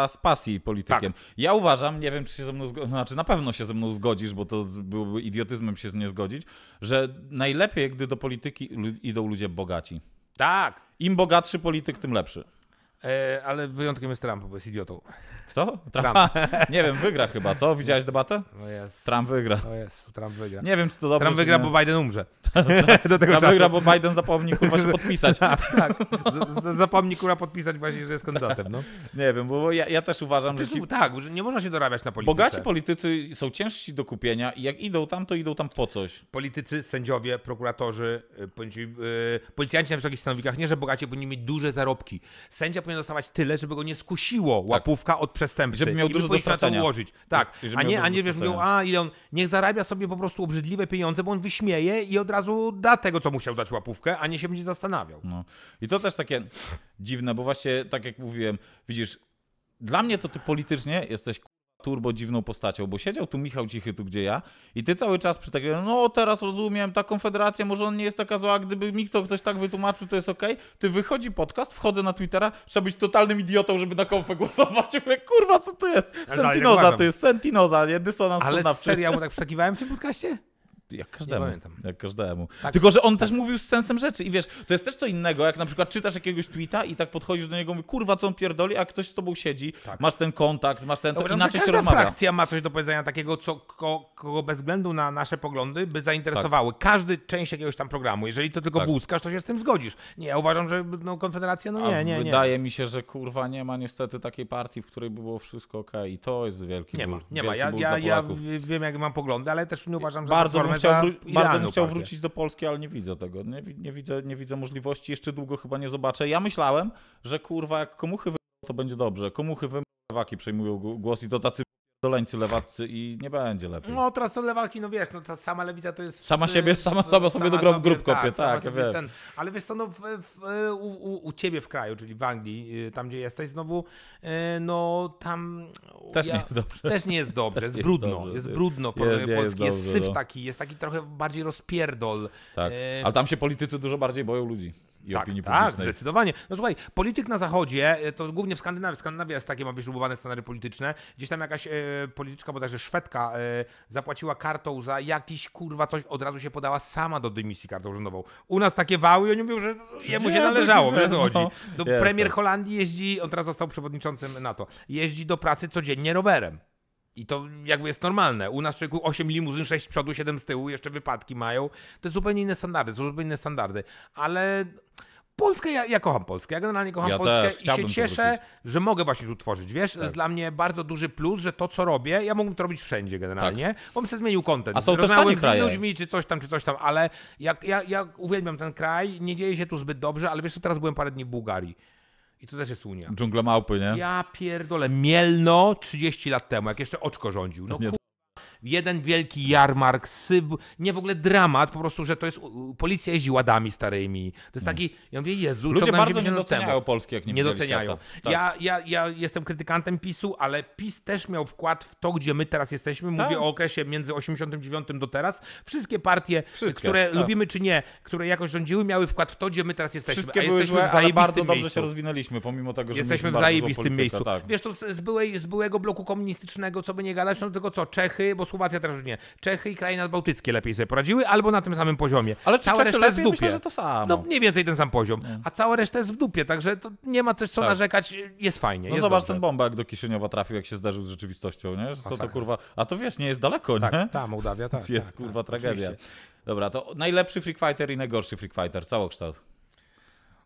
z pasji politykiem. Tak. Ja uważam, nie wiem, czy się ze mną zgodzisz, znaczy na pewno się ze mną zgodzisz, bo to byłoby idiotyzmem się z nie zgodzić, że najlepiej, gdy do polityki idą ludzie bogaci. Tak. Im bogatszy polityk, tym lepszy. E, ale wyjątkiem jest Trump, bo jest idiotą. Kto? Trump. Nie wiem, wygra chyba, co? Widziałeś debatę? No jest. Trump wygra. No jest, Trump wygra. Nie wiem, czy to dobrze. Trump wygra, bo Biden umrze. Do tego Trump wygra, bo Biden zapomni kurwa się podpisać. tak, tak. zapomni kurwa podpisać właśnie, że jest kandydatem. No. Nie wiem, bo ja, ja też uważam, że. Ci... Tak, że nie można się dorabiać na polityce. Bogaci politycy są ciężsi do kupienia i jak idą tam, to idą tam po coś. Politycy, sędziowie, prokuratorzy, y, y, policjanci na wysokich stanowiskach, nie, że bogaci powinni mieć duże zarobki. Sędzia powinien dostawać tyle, żeby go nie skusiło tak. łapówka od przestępcy. Żeby miał dużo do stracenia. ułożyć. Tak, a nie, a nie wiesz, mówią, a i on niech zarabia sobie po prostu obrzydliwe pieniądze, bo on wyśmieje i od razu da tego, co musiał dać łapówkę, a nie się będzie zastanawiał. No. I to też takie dziwne, bo właśnie tak jak mówiłem, widzisz, dla mnie to ty politycznie jesteś turbo dziwną postacią, bo siedział tu Michał Cichy, tu gdzie ja i ty cały czas przy takiego, no teraz rozumiem, ta konfederacja może on nie jest taka zła, gdyby mi kto ktoś tak wytłumaczył, to jest okej. Okay. Ty wychodzi podcast, wchodzę na Twittera, trzeba być totalnym idiotą, żeby na konfę głosować. Mówię, kurwa, co to jest? Sentinoza, to jest Sentinoza, nie? Dysonans Ale poznawczy. serio, mu tak przytakiwałem w tym podcaście? jak każdemu. Jak każdemu. Tak, Tylko, że on tak. też mówił z sensem rzeczy i wiesz, to jest też co innego, jak na przykład czytasz jakiegoś tweeta i tak podchodzisz do niego i mówisz, kurwa, co on pierdoli, a ktoś z tobą siedzi, tak. masz ten kontakt, masz ten, no to Dobra, inaczej się rozmawia. frakcja ma coś do powiedzenia takiego, co, ko, kogo bez względu na nasze poglądy by zainteresowały. Tak. Każdy część jakiegoś tam programu. Jeżeli to tylko tak. to się z tym zgodzisz. Nie, ja uważam, że no, Konfederacja, no nie, nie, nie. Wydaje mi się, że kurwa nie ma niestety takiej partii, w której by było wszystko ok i to jest wielki Nie ból, ma, nie ma. Ja, ja, ja, wiem, jakie mam poglądy, ale też nie uważam, że bardzo bym chciał, wró- bardzo bym chciał wrócić do Polski, ale nie widzę tego. Nie, nie, widzę, nie widzę możliwości, jeszcze długo chyba nie zobaczę. Ja myślałem, że kurwa, jak komuchy wy... to będzie dobrze. Komuchy wy... przejmują głos i to tacy doleńcy lewacy i nie będzie lepiej. No teraz to lewaki, no wiesz, no ta sama lewica to jest... Sama siebie, sama, sama tak, sobie sama do grup, grup kopie, tak, tak Ten, ale wiesz co, no w, w, u, u, u, ciebie w kraju, czyli w Anglii, y, tam gdzie jesteś znowu, y, no tam... Też ja, nie jest dobrze. Też nie jest dobrze, jest, jest brudno, jest brudno w porównaniu Polski, jest, jest syf no. taki, jest taki trochę bardziej rozpierdol. Tak, y, ale tam się politycy dużo bardziej boją ludzi i tak, opinii tak, publicznej. Tak, zdecydowanie. No słuchaj, polityk na Zachodzie, e, to głównie w Skandynawii, Skandynawia jest takie, ma wyśrubowane standardy polityczne, gdzieś tam jakaś e, polityczka, bodajże Szwedka, e, zapłaciła kartą za jakiś, kurwa, coś, od razu się podała sama do dymisji kartą urzędową. U nas takie wały i oni mówią, że jemu się należało, wiesz o chodzi. No. No, premier tak. Holandii jeździ, on teraz został przewodniczącym NATO, jeździ do pracy codziennie rowerem. I to jakby jest normalne. U nas człowieku 8 limuzyn, 6 z przodu, 7 z tyłu, jeszcze wypadki mają. To jest zupełnie inne standardy, są zupełnie inne standardy. Ale Polskę, ja, ja kocham Polskę. Ja generalnie kocham ja Polskę i się cieszę, że mogę właśnie tu tworzyć. Wiesz, tak. jest dla mnie bardzo duży plus, że to, co robię, ja mógłbym to robić wszędzie generalnie, tak. bo bym sobie zmienił kontent. A są Rozmawiałem też z kraje. ludźmi, czy coś tam, czy coś tam, ale jak ja, ja uwielbiam ten kraj, nie dzieje się tu zbyt dobrze, ale wiesz co, teraz byłem parę dni w Bułgarii. I to też jest Unia. Dżungla małpy, nie? Ja pierdolę. Mielno 30 lat temu, jak jeszcze oczko rządził. No jeden wielki jarmark, nie w ogóle dramat, po prostu, że to jest, policja jeździ ładami starymi. To jest mm. taki, ja mówię, Jezu, Ludzie co bardzo nie doceniają temu? Polski, jak nie Nie doceniają. Tak. Ja, ja, ja jestem krytykantem PiSu, ale PiS też miał wkład w to, gdzie my teraz jesteśmy. Mówię tak. o okresie między 89 do teraz. Wszystkie partie, Wszystkie, które tak. lubimy czy nie, które jakoś rządziły, miały wkład w to, gdzie my teraz jesteśmy. Wszystkie A jesteśmy w zajebistym bardzo dobrze miejscu. się rozwinęliśmy, pomimo tego, że Jesteśmy w zajebistym miejscu. Tak. Wiesz, to z, byłej, z byłego bloku komunistycznego, co by nie gadać, no tylko co, Czechy, bo Słowacja teraz już nie. Czechy i kraje nadbałtyckie lepiej sobie poradziły, albo na tym samym poziomie. Ale cała reszta jest w dupie. Myślę, to samo. No mniej więcej ten sam poziom, nie. No. a cała reszta jest w dupie, także to nie ma też co tak. narzekać, jest fajnie. No jest zobacz dobrze. ten bomba, jak do Kiszyniowa trafił, jak się zdarzył z rzeczywistością, nie? Co to kurwa, a to wiesz, nie jest daleko, nie? Tak, ta Mołdawia, tak. jest tak, kurwa tak, tragedia. Oczywiście. Dobra, to najlepszy Free Fighter i najgorszy Free Fighter, całokształt.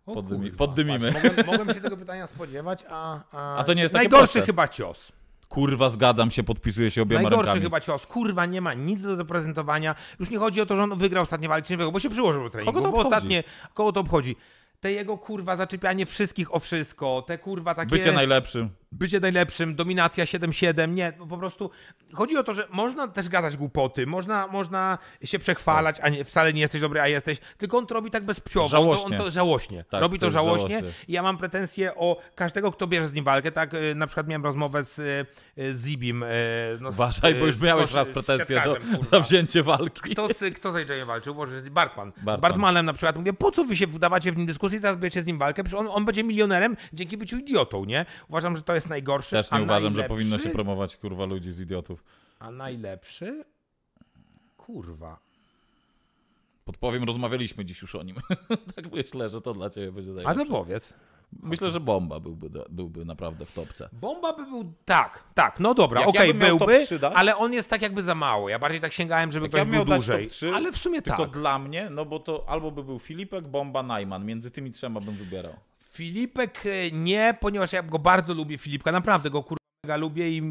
Poddymi, poddymimy. Patrz, mogłem, mogłem, się tego pytania spodziewać, a. a... a to nie jest Najgorszy proste. chyba cios. Kurwa, zgadzam się, podpisuję się obiema Najgorszy rękami. chyba cios. Kurwa, nie ma nic do zaprezentowania. Już nie chodzi o to, że on wygrał ostatnie walczeniowego, bo się przyłożył do treningu, kogo to bo ostatnie koło to obchodzi. Te jego kurwa zaczepianie wszystkich o wszystko, te kurwa takie... Bycie najlepszym bycie najlepszym, dominacja 7-7, nie, no po prostu chodzi o to, że można też gadać głupoty, można, można się przechwalać, a nie, wcale nie jesteś dobry, a jesteś, tylko on to robi tak bezpciowo, żałośnie. On to, on to żałośnie, tak, robi to, żałośnie. żałośnie. Ja mam pretensje o każdego, kto bierze z nim walkę, tak, y, na przykład miałem rozmowę z, y, z Zibim. Y, no, Uważaj, bo już miałeś raz pretensje do kurwa. walki. Kto z, kto z AJ walczył? Boże, Bartman. Bartmanem na przykład mówię, po co wy się wdawacie w nim dyskusję, zaraz będziecie z nim walkę, przecież on, on będzie milionerem dzięki byciu idiotą, nie? Uważam, że to jest jest najgorszy. Też nie uważam, najlepszy? że powinno się promować kurwa ludzi z idiotów. A najlepszy? Kurwa. Podpowiem, rozmawialiśmy dziś już o nim. tak myślę, że to dla ciebie będzie najlepsze. A powiedz. Myślę, że bomba byłby, byłby naprawdę w topce. Bomba by był. Tak, tak, no dobra, okej, okay, ja byłby, 3, ale on jest tak jakby za mało. Ja bardziej tak sięgałem, żeby ktoś ja miał był dłużej. 3, ale w sumie tylko tak. Tylko dla mnie, no bo to albo by był Filipek, bomba Najman. Między tymi trzema bym wybierał. Filipek e, nie, ponieważ ja go bardzo lubię, Filipka, naprawdę go kurwa lubię i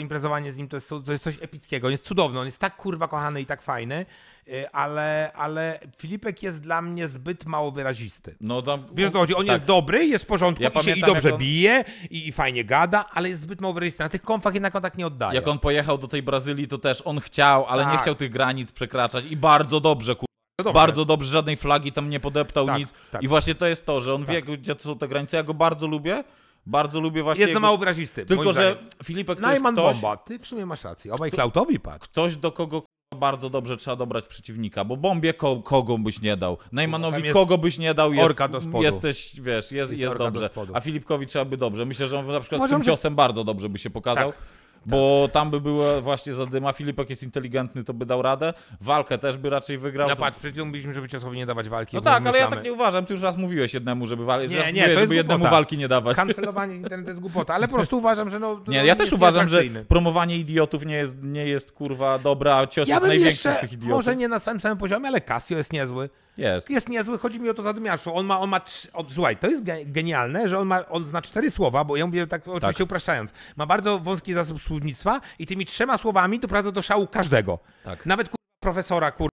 imprezowanie z nim to jest, to jest coś epickiego, on jest cudowny, on jest tak kurwa kochany i tak fajny, e, ale, ale Filipek jest dla mnie zbyt mało wyrazisty. No tam, Wiesz o co chodzi, on tak. jest dobry, jest w porządku, ja i, pamiętam, się, i dobrze on... bije, i, i, fajnie gada, ale jest zbyt mało wyrazisty. Na tych konfach jednak on tak nie oddaje. Jak on pojechał do tej Brazylii, to też on chciał, ale tak. nie chciał tych granic przekraczać i bardzo dobrze, kurwa bardzo dobrze, żadnej flagi tam nie podeptał, tak, nic. Tak. I właśnie to jest to, że on tak. wie, gdzie są te granice. Ja go bardzo lubię. Bardzo lubię właśnie. Jest za jego... mało wyrazisty. Tylko, że Filipek to Najman ktoś... Bomba, ty w sumie masz rację. Obaj Klautowi patrz. Ktoś, do kogo bardzo dobrze trzeba dobrać przeciwnika, bo bombie ko kogo byś nie dał. Najmanowi kogo byś nie dał, jest, orka do spodu. jesteś, wiesz, jest, jest, jest dobrze. A Filipkowi trzeba by dobrze. Myślę, że on na przykład Możemy, z tym ciosem że... bardzo dobrze by się pokazał. Tak bo tam by była właśnie zadyma. Filipek jest inteligentny, to by dał radę. Walkę też by raczej wygrał. No patrz, przed chwilą mówiliśmy, żeby Ciosowi nie dawać walki. No tak, ale ja tak nie uważam. Ty już raz mówiłeś jednemu, żeby, wal... nie, nie, mówiłeś, żeby jednemu walki nie dawać. Kancelowanie internetu jest głupota, ale po prostu uważam, że no... Nie, no ja też uważam, że promowanie idiotów nie jest, nie jest kurwa dobra. Cios ja jest największy z tych idiotów. Może nie na samym samym poziomie, ale Casio jest niezły. Jest. Jest niezły, chodzi mi o to zadymiarzu. On ma, on ma trzy, on, słuchaj, to jest genialne, że on ma, on zna cztery słowa, bo ja mówię tak oczywiście tak. upraszczając. Ma bardzo wąski zasób słownictwa i tymi trzema słowami doprowadza do szału każdego. Tak. Nawet profesora, kur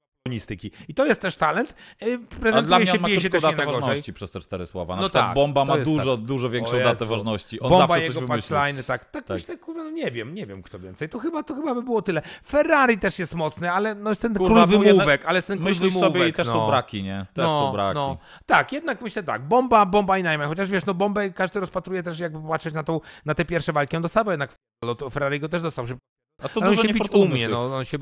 i to jest też talent. Y, prezentuje się, bije się też datę ważności przez te cztery słowa. Na no tak, bomba ma dużo, tak. dużo większą datę ważności. On bomba jego punchline, tak. Tak, tak. myślę, kurwa, no nie wiem, nie wiem kto więcej. To chyba, to chyba by było tyle. Ferrari też jest mocny, ale no jest ten kurwa, król wymówek, ale jest ten król myślisz wymówek. sobie i też no. są braki, nie? Też no, są braki. No. Tak, jednak myślę tak, bomba, bomba i najmniej. Chociaż wiesz, no bombę każdy rozpatruje też jakby patrzeć na, tą, na te pierwsze walki. On dostawał jednak, Ferrari go też dostał, że a to no, dużo się bić umie, no on się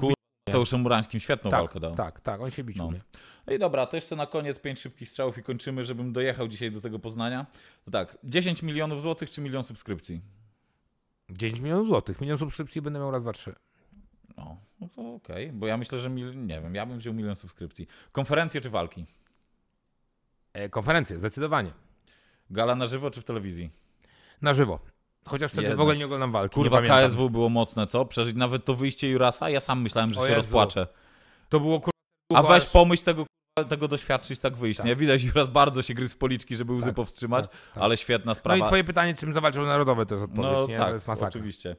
Mateuszem Murańskim świetną tak, walkę dał. Tak, tak, on się bić no. umie. No i dobra, to jeszcze na koniec pięć szybkich strzałów i kończymy, żebym dojechał dzisiaj do tego Poznania. To tak, 10 milionów złotych czy milion subskrypcji? 10 milionów złotych. Milion subskrypcji będę miał raz, dwa, trzy. No, no to okej, okay. bo ja myślę, że mil... nie wiem, ja bym wziął milion subskrypcji. Konferencje czy walki? E, konferencje, zdecydowanie. Gala na żywo czy w telewizji? Na żywo. Chociaż wtedy Jednak. w ogóle nie oglądam walki. Kurwa, KSW było mocne, co? Przeżyć nawet to wyjście Jurasa, ja sam myślałem, że o się Jezu. rozpłaczę. To było kurwa. A weź pomyśl tego, tego doświadczyć, tak wyjść, tak. nie? Widać Juras bardzo się gryzł z policzki, żeby łzy tak, powstrzymać, tak, tak. ale świetna sprawa. No i twoje pytanie, czym zawalczył narodowe to jest odpowiedź, no, nie? Tak, to jest masakra. oczywiście.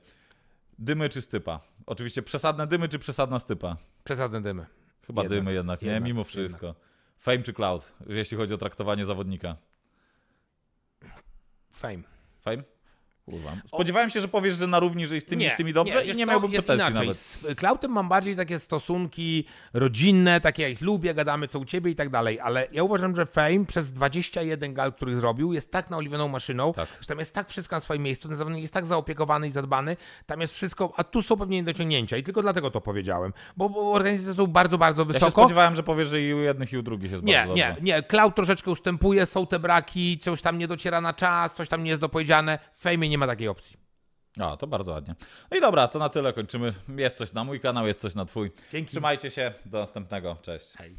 Dymy czy stypa? Oczywiście przesadne dymy czy przesadna stypa? Przesadne dymy. Chyba jednak, dymy jednak, nie? Mimo wszystko. Fame czy cloud, jeśli chodzi o traktowanie zawodnika? Fame. Fame? Kurwa. Spodziewałem się, że powiesz, że na równi, że jest z tymi, nie, z tymi dobrze nie, i nie miałbym co, pretensji inaczej. nawet. Z Klautem mam bardziej takie stosunki rodzinne, takie jak ich lubię, gadamy co u ciebie i tak dalej, ale ja uważam, że Fame przez 21 gal, których zrobił, jest tak naoliwioną maszyną, tak. że tam jest tak wszystko na swoim miejscu, ten jest tak zaopiekowany i zadbany, tam jest wszystko, a tu są pewnie niedociągnięcia i tylko dlatego to powiedziałem, bo, bo organizacje są bardzo, bardzo wysoko. Ja się spodziewałem, że powiesz, że i u jednych i u drugich jest nie, bardzo Nie, dobrze. nie, Klaut troszeczkę ustępuje, są te braki, coś tam nie dociera na czas, coś tam nie jest dopowiedziane, Fame nie nie ma takiej opcji. A, to bardzo ładnie. No i dobra, to na tyle kończymy. Jest coś na mój kanał, jest coś na twój. Dzięki. Trzymajcie się, do następnego. Cześć. Hej.